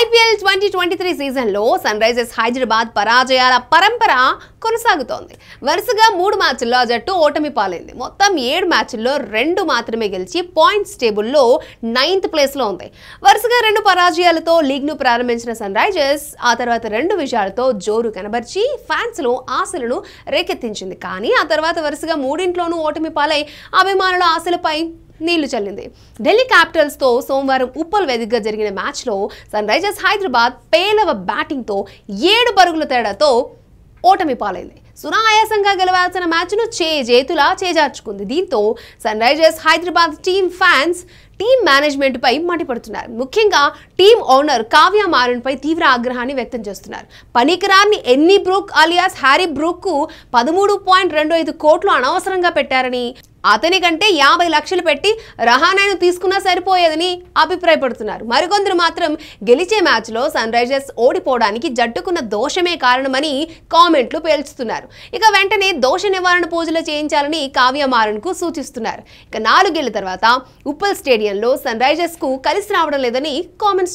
IPL twenty twenty three సీజన్లో Sunrisers Hyderabad పరాజయాల పరంపర కొనసాగుతోంది వరుసగా మూడు మ్యాచ్ల్లో ఆ జట్టు ఓటమి పాలైంది మొత్తం ఏడు మ్యాచ్ల్లో రెండు మాత్రమే గెలిచి పాయింట్స్ టేబుల్లో నైన్త్ ప్లేస్లో ఉంది వరుసగా రెండు పరాజయాలతో లీగ్ను ప్రారంభించిన సన్ రైజర్స్ ఆ తర్వాత రెండు విజయాలతో జోరు కనబర్చి ఫ్యాన్స్లో ఆశలను రేకెత్తించింది కానీ ఆ తర్వాత వరుసగా మూడింట్లోనూ ఓటమి పాలై అభిమానుల ఆశలపై నీళ్లు చల్లింది ఢిల్లీ క్యాపిటల్స్తో సోమవారం ఉప్పల్ వేదికగా జరిగిన మ్యాచ్లో సన్ రైజర్స్ హైదరాబాద్ పేలవ బ్యాటింగ్తో ఏడు పరుగుల తేడాతో ఓటమి పాలైంది సునాయాసంగా గెలవాల్సిన మ్యాచ్ను చే చేతులా చేజార్చుకుంది దీంతో Sunrisers Hyderabad team fans team మేనేజ్మెంట్పై మండిపడుతున్నారు ముఖ్యంగా టీం ఓనర్ కావ్య పై తీవ్ర ఆగ్రహాన్ని వ్యక్తం చేస్తున్నారు పనికిరాన్ని ఎన్ని బ్రూక్ అలియాస్ హ్యారీ బ్రూక్కు పదమూడు పాయింట్ రెండు ఐదు కోట్లు అనవసరంగా పెట్టారని అతని కంటే యాభై లక్షలు పెట్టి రహానాయను తీసుకున్నా సరిపోయేదని అభిప్రాయపడుతున్నారు మరికొందరు మాత్రం గెలిచే మ్యాచ్లో సన్ రైజర్స్ ఓడిపోవడానికి జట్టుకున్న దోషమే కారణమని కామెంట్లు పేల్చుతున్నారు ఇక వెంటనే దోష నివారణ పూజలు చేయించాలని కావ్య మారన్కు సూచిస్తున్నారు ఇక నాలుగేళ్ల తర్వాత ఉప్పల్ స్టేడియంలో సన్ రైజర్స్కు కలిసి రావడం లేదని కామెంట్స్